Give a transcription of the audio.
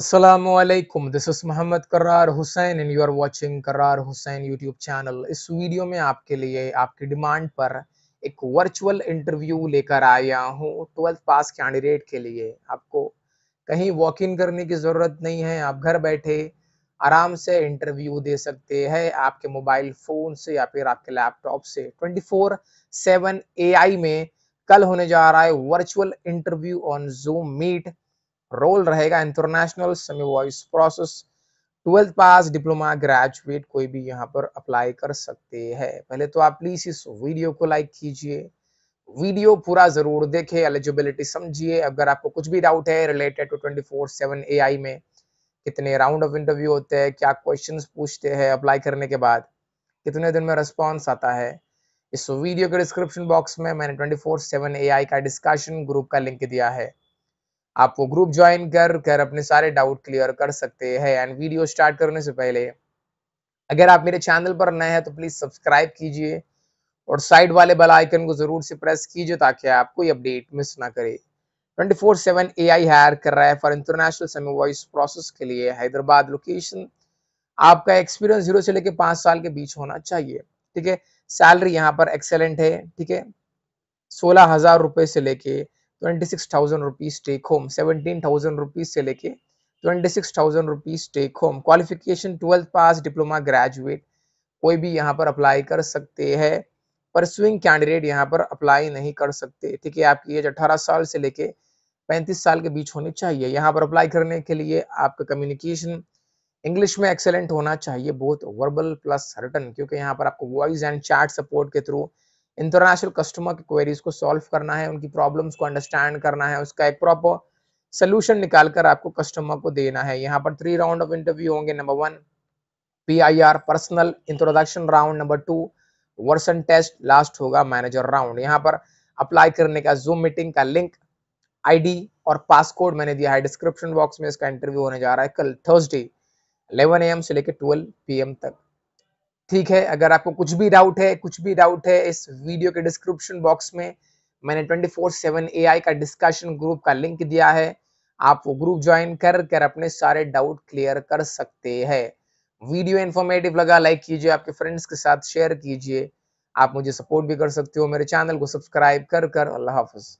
Assalamu alaikum. This is Muhammad Karar Hussain and you are watching Karar Hussain YouTube channel. इस video में आपके लिए आपकी demand पर एक वर्चुअल इंटरव्यू लेकर आया हूँ ट्वेल्थ पास कैंडिडेट के लिए आपको कहीं वॉक इन करने की ज़रूरत नहीं है आप घर बैठे आराम से इंटरव्यू दे सकते हैं आपके मोबाइल फ़ोन से या फिर आपके लैपटॉप से 24 फोर सेवन में कल होने जा रहा है virtual interview on Zoom meet role रहेगा international semi voice process twelfth pass diploma graduate कोई भी यहाँ पर अप्लाई कर सकते हैं पहले तो आप प्लीज इस वीडियो को लाइक कीजिए वीडियो पूरा जरूर देखें एलिजिबिलिटी समझिए अगर आपको कुछ भी डाउट है related to twenty four seven A में कितने राउंड ऑफ इंटरव्यू होते हैं क्या क्वेश्चन पूछते हैं अप्लाई करने के बाद कितने दिन में रिस्पॉन्स आता है इस वीडियो के डिस्क्रिप्शन बॉक्स में मैंने ट्वेंटी फोर सेवन ए का डिस्कशन ग्रुप का लिंक दिया है आप वो ग्रुप ज्वाइन कर कर अपने सारे डाउट क्लियर कर सकते हैं एंड वीडियो स्टार्ट करने से पहले अगर आप मेरे चैनल पर नए हैं तो प्लीज सब्सक्राइब कीजिए और साइड वाले बेल आइकन को जरूर से प्रेस कीजिए ताकि आप कोई अपडेट मिस ना करे 24/7 एआई हायर कर रहा है for international semi voice process के लिए हैदराबाद लोकेशन आपका एक्सपीरियंस जीरो से लेकर पांच साल के बीच होना चाहिए ठीक है सैलरी यहाँ पर एक्सेलेंट है ठीक है सोलह हजार रुपये से लेके twenty six take home seventeen thousand rupees से लेके twenty six thousand rupees take home qualification twelfth pass diploma graduate कोई भी यहाँ पर अप्लाई कर सकते हैं पर स्विंग कैंडिडेट यहाँ पर अप्लाई नहीं कर सकते ठीक है आपकी एज अठारह साल से लेके पैंतीस साल के बीच होनी चाहिए यहाँ पर अप्लाई करने के लिए आपका कम्युनिकेशन इंग्लिश में एक्सेलेंट होना चाहिए बहुत वर्बल प्लस रिटर्न क्योंकि यहाँ पर आपको वॉइस एंड चैट सपोर्ट के थ्रू इंटरनेशनल कस्टमर की क्वेरीज को सॉल्व करना है उनकी प्रॉब्लम्स को अंडरस्टैंड करना है उसका एक प्रॉपर सोल्यूशन निकाल कर आपको कस्टमर को देना है यहाँ पर थ्री राउंड ऑफ इंटरव्यू होंगे number one P I R personal introduction round number two versant test last होगा मैनेजर राउंड यहाँ पर अप्लाई करने का जूम मीटिंग का लिंक आईडी और पासकोड मैंने दिया है डिस्क्रिप्शन बॉक्स में इसका इंटरव्यू होने जा रहा है कल थर्सडे 11 एम से लेकर 12 पीएम तक ठीक है अगर आपको कुछ भी डाउट है कुछ भी डाउट है इस वीडियो के डिस्क्रिप्शन बॉक्स में मैंने 24/7 फोर का डिस्कशन ग्रुप का लिंक दिया है आप वो ग्रुप ज्वाइन कर कर अपने सारे डाउट क्लियर कर सकते हैं वीडियो इन्फॉर्मेटिव लगा लाइक कीजिए आपके फ्रेंड्स के साथ शेयर कीजिए आप मुझे सपोर्ट भी कर सकते हो मेरे चैनल को सब्सक्राइब कर कर अल्लाह हाफिज़